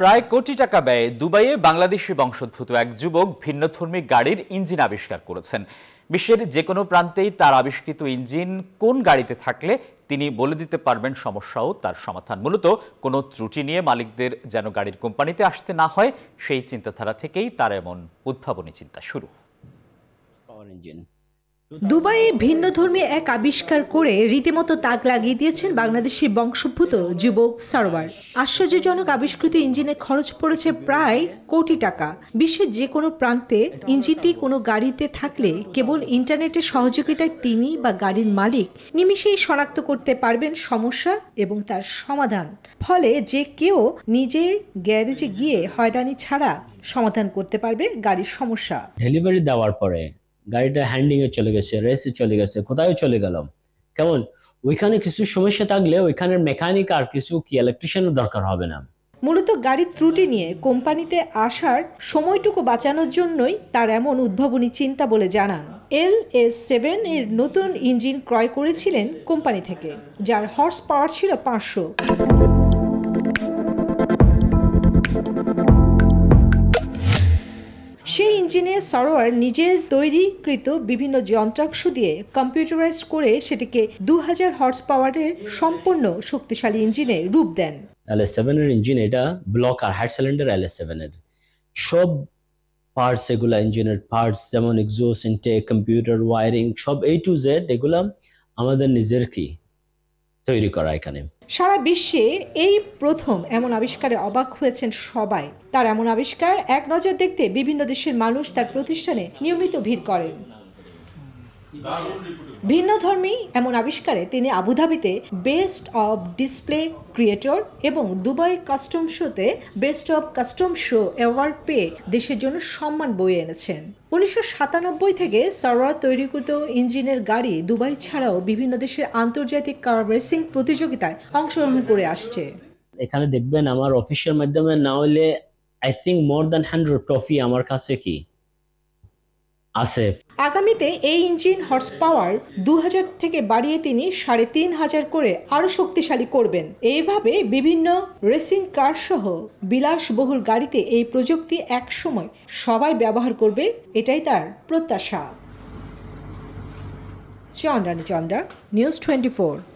প্রায় কোটি টাকা ব্যয়ে দুবাইয়ে বাংলাদেশি বংশোদ্ভূত এক যুবক ভিন্নধর্মী গাড়ির ইঞ্জিন আবিষ্কার করেছেন বিশ্বের যে কোনো প্রান্তেই তার আবিষ্কৃত ইঞ্জিন কোন গাড়িতে থাকলে তিনি বলে দিতে পারবেন সমস্যাও তার সমাধান মূলত কোনো ত্রুটি নিয়ে মালিকদের যেন গাড়ির কোম্পানিতে আসতে না হয় সেই চিন্তাধারা থেকেই তার এমন উদ্ভাবনী চিন্তা শুরু ইঞ্জিন দুবাইয়ে ভিন্ন ধর্মী এক আবিষ্কার করে রীতিমতো তাক লাগিয়ে দিয়েছেন বাংলাদেশি বংশোদ্ভূত যুবক সারোয়ার আশ্চর্যজনক আবিষ্কৃত ইঞ্জিনে খরচ পড়েছে প্রায় কোটি টাকা বিশ্বের যে কোনো প্রান্তে ইঞ্জিনটি কোনো গাড়িতে থাকলে কেবল ইন্টারনেটের সহযোগিতায় তিনি বা গাড়ির মালিক নিমিষেই শনাক্ত করতে পারবেন সমস্যা এবং তার সমাধান ফলে যে কেউ নিজে গ্যারেজে গিয়ে হয়রানি ছাড়া সমাধান করতে পারবে গাড়ির সমস্যা ডেলিভারি দেওয়ার পরে গাড়িটা এ চলে গেছে রেসে চলে গেছে কোথায় চলে গেলাম কেমন ওইখানে কিছু সমস্যা থাকলে ওইখানের মেকানিক আর কিছু কি ইলেকট্রিশিয়ানের দরকার হবে না মূলত গাড়ির ত্রুটি নিয়ে কোম্পানিতে আসার সময়টুকু বাঁচানোর জন্যই তার এমন উদ্ভাবনী চিন্তা বলে জানান এল এস সেভেন এর নতুন ইঞ্জিন ক্রয় করেছিলেন কোম্পানি থেকে যার হর্স পাওয়ার ছিল পাঁচশো ইঞ্জিনে সরোয়ার নিজের তৈরিকৃত বিভিন্ন যন্ত্রাংশ দিয়ে কম্পিউটারাইজ করে সেটিকে দু হাজার হর্স পাওয়ারের সম্পূর্ণ শক্তিশালী ইঞ্জিনে রূপ দেন এল এস এর ইঞ্জিন এটা ব্লক আর হাইট সিলিন্ডার এল এস এর সব পার্টস এগুলা ইঞ্জিনের পার্টস যেমন এক্সোস ইনটেক কম্পিউটার ওয়ারিং সব এ টু জেড এগুলা আমাদের নিজের কি তৈরি করা এখানে সারা বিশ্বে এই প্রথম এমন আবিষ্কারে অবাক হয়েছেন সবাই তার এমন আবিষ্কার এক নজর দেখতে বিভিন্ন দেশের মানুষ তার প্রতিষ্ঠানে নিয়মিত ভিড় করেন ভিন্নধর্মী এমন আবিষ্কারে তিনি আবুধাবিতে বেস্ট অব ডিসপ্লে ক্রিয়েটর এবং দুবাই কাস্টম শোতে best of custom show award পেয়ে দেশের জন্য সম্মান বয়ে এনেছেন উনিশশো থেকে সরওয়ার তৈরিকৃত ইঞ্জিনের গাড়ি দুবাই ছাড়াও বিভিন্ন দেশের আন্তর্জাতিক কার রেসিং প্রতিযোগিতায় অংশগ্রহণ করে আসছে এখানে দেখবেন আমার অফিসের মাধ্যমে না হলে I think more than hundred trophy আমার কাছে কি আছে আগামীতে এই ইঞ্জিন হর্স পাওয়ার দু থেকে বাড়িয়ে তিনি সাড়ে তিন হাজার করে আরও শক্তিশালী করবেন এইভাবে বিভিন্ন রেসিং কার সহ বিলাসবহুল গাড়িতে এই প্রযুক্তি একসময় সবাই ব্যবহার করবে এটাই তার প্রত্যাশা চন্দ্রানী চন্দ্রা নিউজ টোয়েন্টি